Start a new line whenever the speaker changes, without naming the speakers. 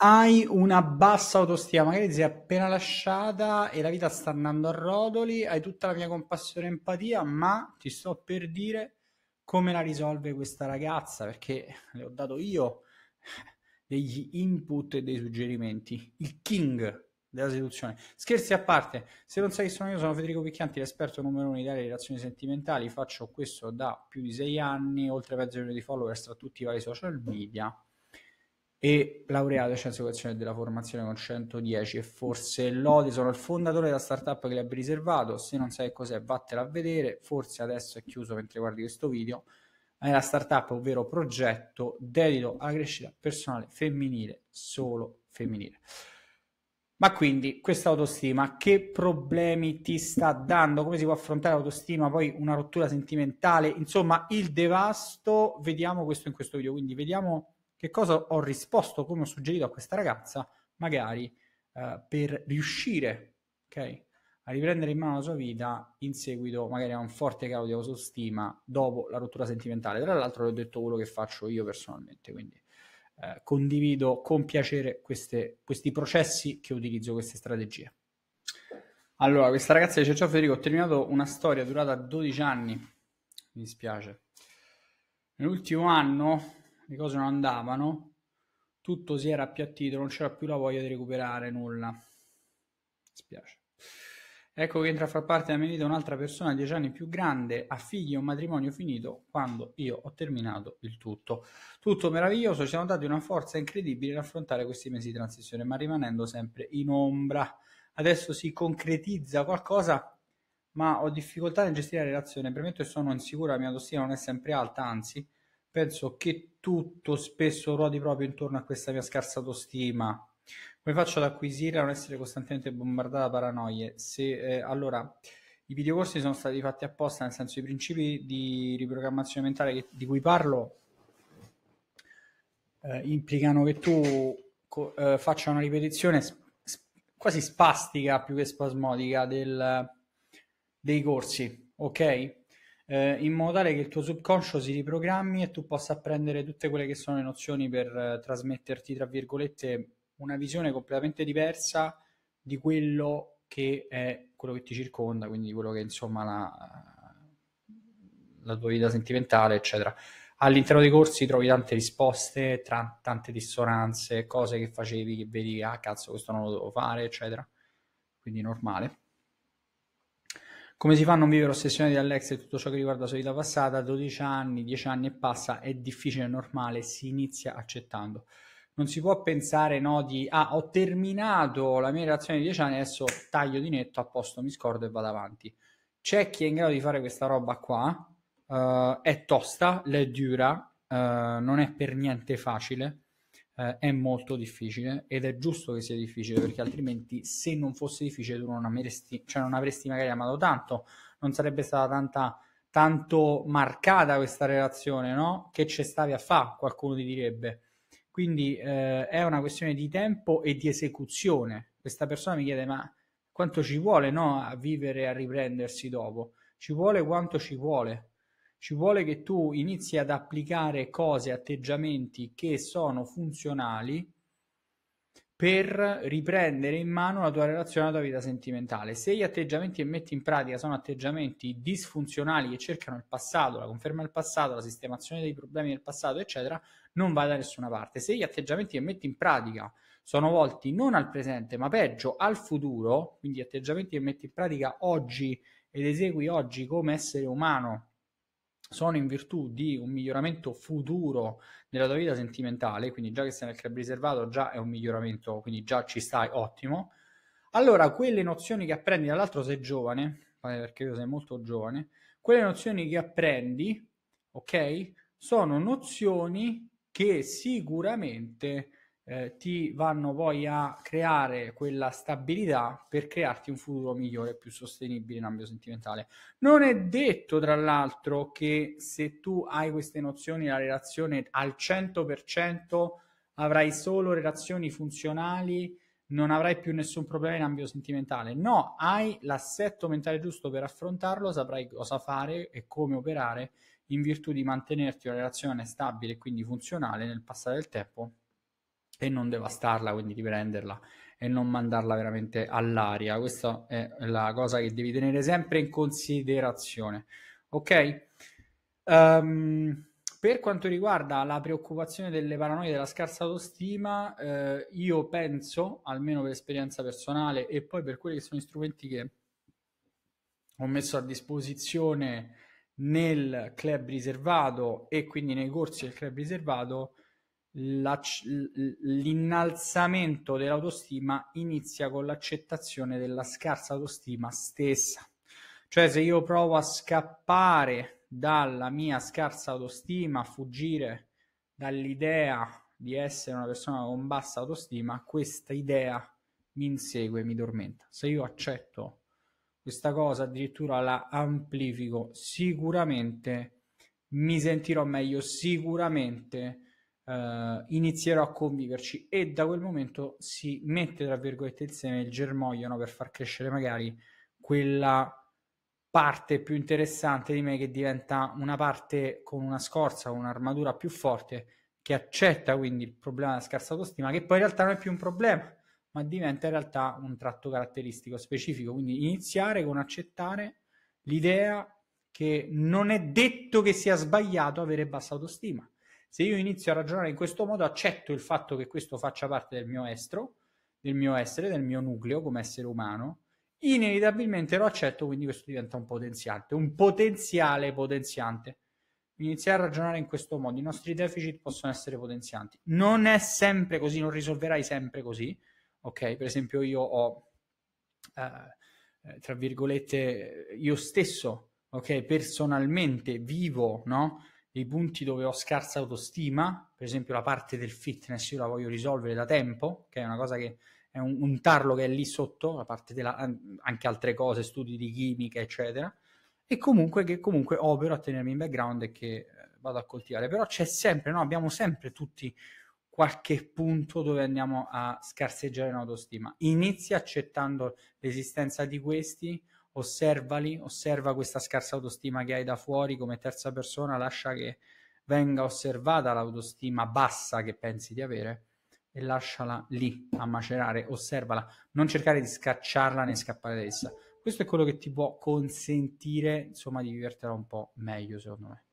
hai una bassa autostima, magari ti sei appena lasciata e la vita sta andando a rotoli, hai tutta la mia compassione e empatia, ma ti sto per dire come la risolve questa ragazza, perché le ho dato io degli input e dei suggerimenti, il king della seduzione. Scherzi a parte, se non sai chi sono io, sono Federico Picchianti, l'esperto numero uno in Italia di relazioni sentimentali, faccio questo da più di sei anni, oltre a mezzo milione di follower tra tutti i vari social media e laureato in scienze educazione della formazione con 110 e forse lode sono il fondatore della startup che le abbia riservato se non sai cos'è vattela a vedere forse adesso è chiuso mentre guardi questo video è la startup ovvero progetto dedito alla crescita personale femminile solo femminile ma quindi questa autostima che problemi ti sta dando? Come si può affrontare l'autostima? Poi una rottura sentimentale, insomma il devasto, vediamo questo in questo video, quindi vediamo che cosa ho risposto, come ho suggerito a questa ragazza, magari eh, per riuscire okay, a riprendere in mano la sua vita in seguito magari a un forte calo di autostima dopo la rottura sentimentale. Tra l'altro le ho detto quello che faccio io personalmente, quindi eh, condivido con piacere queste, questi processi che utilizzo, queste strategie. Allora, questa ragazza dice, ciao Federico, ho terminato una storia durata 12 anni, mi dispiace. Nell'ultimo anno le cose non andavano, tutto si era appiattito, non c'era più la voglia di recuperare nulla. Spiace. Ecco che entra a far parte della mia vita un'altra persona dieci anni più grande, ha figli e un matrimonio finito quando io ho terminato il tutto. Tutto meraviglioso, ci siamo dati una forza incredibile ad affrontare questi mesi di transizione, ma rimanendo sempre in ombra. Adesso si concretizza qualcosa, ma ho difficoltà nel gestire la relazione. Premetto che sono insicura, la mia autostima non è sempre alta, anzi, penso che tutto spesso ruoti proprio intorno a questa mia scarsa autostima. Come faccio ad acquisire a non essere costantemente bombardata da paranoie? Se, eh, allora, i videocorsi sono stati fatti apposta, nel senso i principi di riprogrammazione mentale che, di cui parlo eh, implicano che tu co- eh, faccia una ripetizione sp- quasi spastica più che spasmodica del, dei corsi, ok? eh, in modo tale che il tuo subconscio si riprogrammi e tu possa apprendere tutte quelle che sono le nozioni per eh, trasmetterti, tra virgolette, una visione completamente diversa di quello che è quello che ti circonda, quindi quello che è insomma la, la tua vita sentimentale, eccetera. All'interno dei corsi trovi tante risposte, tra, tante dissonanze, cose che facevi che vedi, ah cazzo, questo non lo devo fare, eccetera. Quindi normale. Come si fa a non vivere ossessionati dall'ex e tutto ciò che riguarda la sua vita passata? 12 anni, 10 anni e passa, è difficile, è normale, si inizia accettando. Non si può pensare no, di ah, ho terminato la mia relazione di 10 anni, adesso taglio di netto, a posto, mi scordo e vado avanti. C'è chi è in grado di fare questa roba qua, uh, è tosta, è dura, uh, non è per niente facile eh, è molto difficile ed è giusto che sia difficile perché altrimenti se non fosse difficile tu non avresti, cioè non avresti magari amato tanto, non sarebbe stata tanta, tanto marcata questa relazione, no? Che ci stavi a fa, qualcuno ti direbbe. Quindi eh, è una questione di tempo e di esecuzione. Questa persona mi chiede: ma quanto ci vuole no, a vivere e a riprendersi dopo? Ci vuole quanto ci vuole ci vuole che tu inizi ad applicare cose, atteggiamenti che sono funzionali per riprendere in mano la tua relazione alla tua vita sentimentale. Se gli atteggiamenti che metti in pratica sono atteggiamenti disfunzionali che cercano il passato, la conferma del passato, la sistemazione dei problemi del passato, eccetera, non vai da nessuna parte. Se gli atteggiamenti che metti in pratica sono volti non al presente, ma peggio al futuro, quindi atteggiamenti che metti in pratica oggi ed esegui oggi come essere umano sono in virtù di un miglioramento futuro della tua vita sentimentale, quindi già che sei nel club riservato già è un miglioramento, quindi già ci stai, ottimo. Allora, quelle nozioni che apprendi, dall'altro sei giovane, perché io sei molto giovane, quelle nozioni che apprendi, ok, sono nozioni che sicuramente eh, ti vanno poi a creare quella stabilità per crearti un futuro migliore e più sostenibile in ambito sentimentale. Non è detto, tra l'altro, che se tu hai queste nozioni, la relazione al 100% avrai solo relazioni funzionali non avrai più nessun problema in ambito sentimentale. No, hai l'assetto mentale giusto per affrontarlo, saprai cosa fare e come operare in virtù di mantenerti una relazione stabile e quindi funzionale nel passare del tempo e non devastarla, quindi riprenderla e non mandarla veramente all'aria. Questa è la cosa che devi tenere sempre in considerazione. Ok? Um, per quanto riguarda la preoccupazione delle paranoie della scarsa autostima, eh, io penso, almeno per esperienza personale e poi per quelli che sono gli strumenti che ho messo a disposizione nel club riservato e quindi nei corsi del club riservato, la, l'innalzamento dell'autostima inizia con l'accettazione della scarsa autostima stessa. Cioè se io provo a scappare dalla mia scarsa autostima, a fuggire dall'idea di essere una persona con bassa autostima, questa idea mi insegue, mi tormenta. Se io accetto questa cosa, addirittura la amplifico, sicuramente mi sentirò meglio, sicuramente eh, inizierò a conviverci e da quel momento si mette tra virgolette il seme, il germoglio no, per far crescere magari quella parte più interessante di me che diventa una parte con una scorza, con un'armatura più forte che accetta quindi il problema della scarsa autostima che poi in realtà non è più un problema ma diventa in realtà un tratto caratteristico specifico quindi iniziare con accettare l'idea che non è detto che sia sbagliato avere bassa autostima se io inizio a ragionare in questo modo, accetto il fatto che questo faccia parte del mio estro, del mio essere, del mio nucleo come essere umano, inevitabilmente lo accetto, quindi questo diventa un potenziante, un potenziale potenziante. Iniziare a ragionare in questo modo, i nostri deficit possono essere potenzianti. Non è sempre così, non risolverai sempre così, ok? Per esempio io ho, eh, eh tra virgolette, io stesso, ok, personalmente vivo, no? i punti dove ho scarsa autostima, per esempio la parte del fitness io la voglio risolvere da tempo, che è una cosa che è un, un tarlo che è lì sotto, la parte della, anche altre cose, studi di chimica, eccetera, e comunque che comunque opero a tenermi in background e che eh, vado a coltivare. Però c'è sempre, no? abbiamo sempre tutti qualche punto dove andiamo a scarseggiare in autostima. Inizia accettando l'esistenza di questi, osservali, osserva questa scarsa autostima che hai da fuori come terza persona, lascia che venga osservata l'autostima bassa che pensi di avere e lasciala lì a macerare, osservala, non cercare di scacciarla né scappare da essa. Questo è quello che ti può consentire, insomma, di vivertela un po' meglio, secondo me.